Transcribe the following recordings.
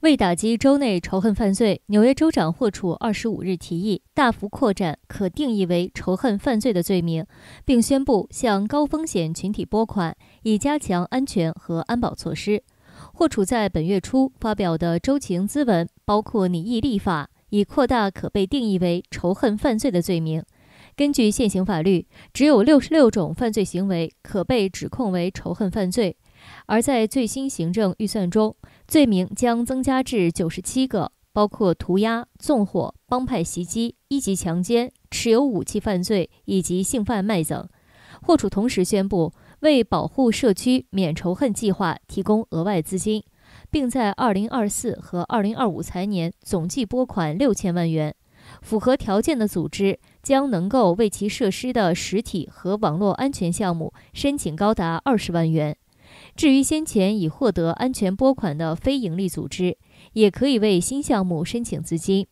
为打击州内仇恨犯罪，纽约州长霍楚二十五日提议大幅扩展可定义为仇恨犯罪的罪名，并宣布向高风险群体拨款，以加强安全和安保措施。霍楚在本月初发表的州情咨文包括拟议立法，以扩大可被定义为仇恨犯罪的罪名。根据现行法律，只有六十六种犯罪行为可被指控为仇恨犯罪，而在最新行政预算中。罪名将增加至九十七个，包括涂鸦、纵火、帮派袭击、一级强奸、持有武器犯罪以及性贩卖等。霍楚同时宣布，为保护社区免仇恨计划提供额外资金，并在二零二四和二零二五财年总计拨款六千万元。符合条件的组织将能够为其设施的实体和网络安全项目申请高达二十万元。至于先前已获得安全拨款的非营利组织，也可以为新项目申请资金。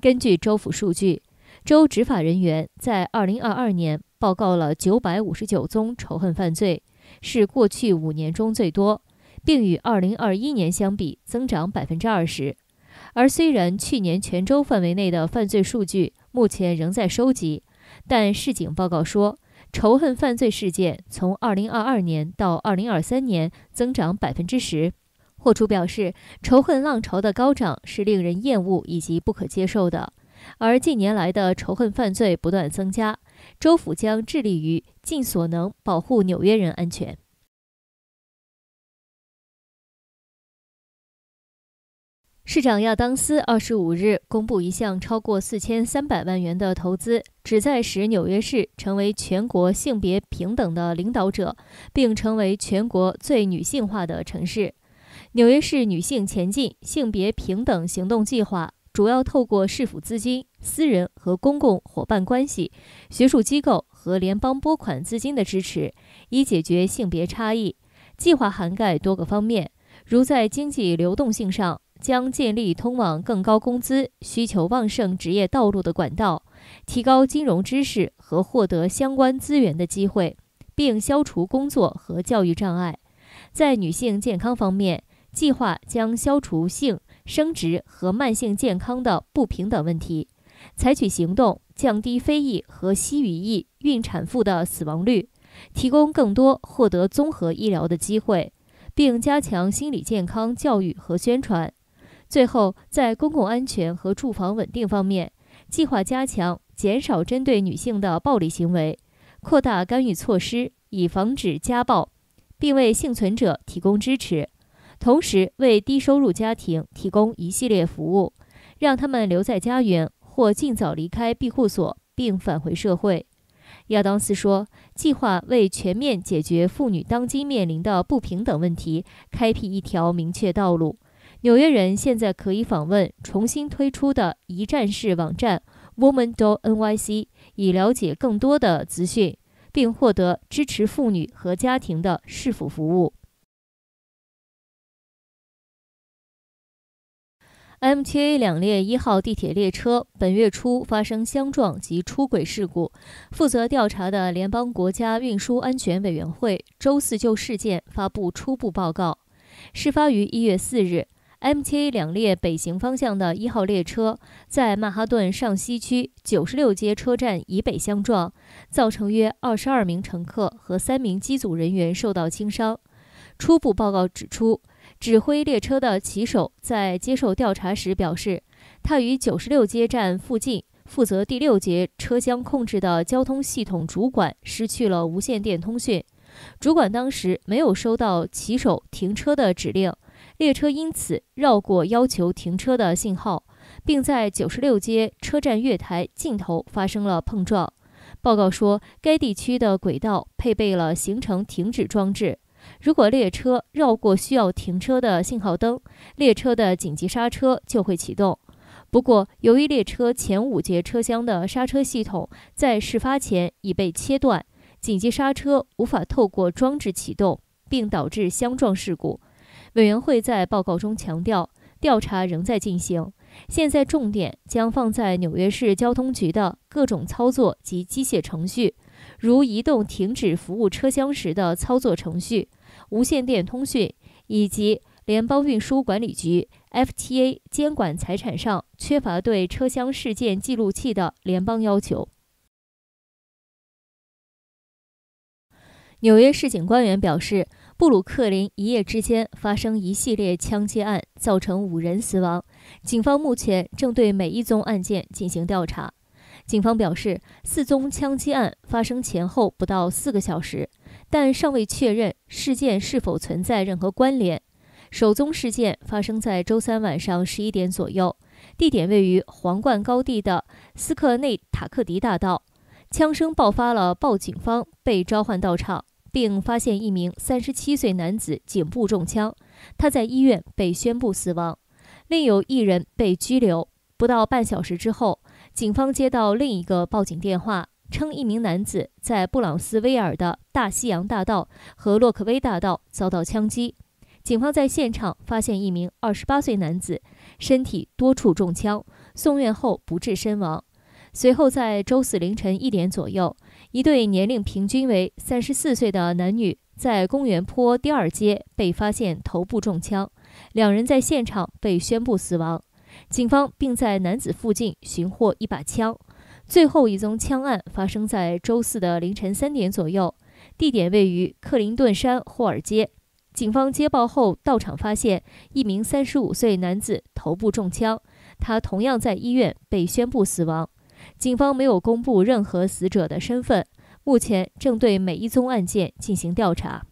根据州府数据，州执法人员在2022年报告了959宗仇恨犯罪，是过去五年中最多，并与2021年相比增长20%。而虽然去年全州范围内的犯罪数据目前仍在收集，但市警报告说。仇恨犯罪事件从2022年到2023年增长10%，霍楚表示，仇恨浪潮的高涨是令人厌恶以及不可接受的，而近年来的仇恨犯罪不断增加，州府将致力于尽所能保护纽约人安全。市长亚当斯二十五日公布一项超过四千三百万元的投资，旨在使纽约市成为全国性别平等的领导者，并成为全国最女性化的城市。纽约市女性前进性别平等行动计划主要透过市府资金、私人和公共伙伴关系、学术机构和联邦拨款资金的支持，以解决性别差异。计划涵盖多个方面，如在经济流动性上。将建立通往更高工资、需求旺盛职业道路的管道，提高金融知识和获得相关资源的机会，并消除工作和教育障碍。在女性健康方面，计划将消除性生殖和慢性健康的不平等问题，采取行动降低非裔和西语裔孕产妇的死亡率，提供更多获得综合医疗的机会，并加强心理健康教育和宣传。最后，在公共安全和住房稳定方面，计划加强减少针对女性的暴力行为，扩大干预措施以防止家暴，并为幸存者提供支持，同时为低收入家庭提供一系列服务，让他们留在家园或尽早离开庇护所并返回社会。亚当斯说：“计划为全面解决妇女当今面临的不平等问题开辟一条明确道路。”纽约人现在可以访问重新推出的一站式网站 WomanDoNYC，以了解更多的资讯，并获得支持妇女和家庭的市府服务。m t a 两列一号地铁列车本月初发生相撞及出轨事故，负责调查的联邦国家运输安全委员会周四就事件发布初步报告。事发于一月四日。MTA 两列北行方向的一号列车在曼哈顿上西区九十六街车站以北相撞，造成约二十二名乘客和三名机组人员受到轻伤。初步报告指出，指挥列车的骑手在接受调查时表示，他与九十六街站附近负责第六节车厢控制的交通系统主管失去了无线电通讯。主管当时没有收到骑手停车的指令。列车因此绕过要求停车的信号，并在九十六街车站月台尽头发生了碰撞。报告说，该地区的轨道配备了行程停止装置，如果列车绕过需要停车的信号灯，列车的紧急刹车就会启动。不过，由于列车前五节车厢的刹车系统在事发前已被切断，紧急刹车无法透过装置启动，并导致相撞事故。委员会在报告中强调，调查仍在进行，现在重点将放在纽约市交通局的各种操作及机械程序，如移动停止服务车厢时的操作程序、无线电通讯，以及联邦运输管理局 （FTA） 监管财产上缺乏对车厢事件记录器的联邦要求。纽约市警官员表示，布鲁克林一夜之间发生一系列枪击案，造成五人死亡。警方目前正对每一宗案件进行调查。警方表示，四宗枪击案发生前后不到四个小时，但尚未确认事件是否存在任何关联。首宗事件发生在周三晚上十一点左右，地点位于皇冠高地的斯克内塔克迪大道，枪声爆发了，报警方被召唤到场。并发现一名三十七岁男子颈部中枪，他在医院被宣布死亡。另有一人被拘留。不到半小时之后，警方接到另一个报警电话，称一名男子在布朗斯威尔的大西洋大道和洛克威大道遭到枪击。警方在现场发现一名二十八岁男子，身体多处中枪，送院后不治身亡。随后，在周四凌晨一点左右，一对年龄平均为三十四岁的男女在公园坡第二街被发现头部中枪，两人在现场被宣布死亡。警方并在男子附近寻获一把枪。最后一宗枪案发生在周四的凌晨三点左右，地点位于克林顿山霍尔街。警方接报后到场，发现一名三十五岁男子头部中枪，他同样在医院被宣布死亡。警方没有公布任何死者的身份，目前正对每一宗案件进行调查。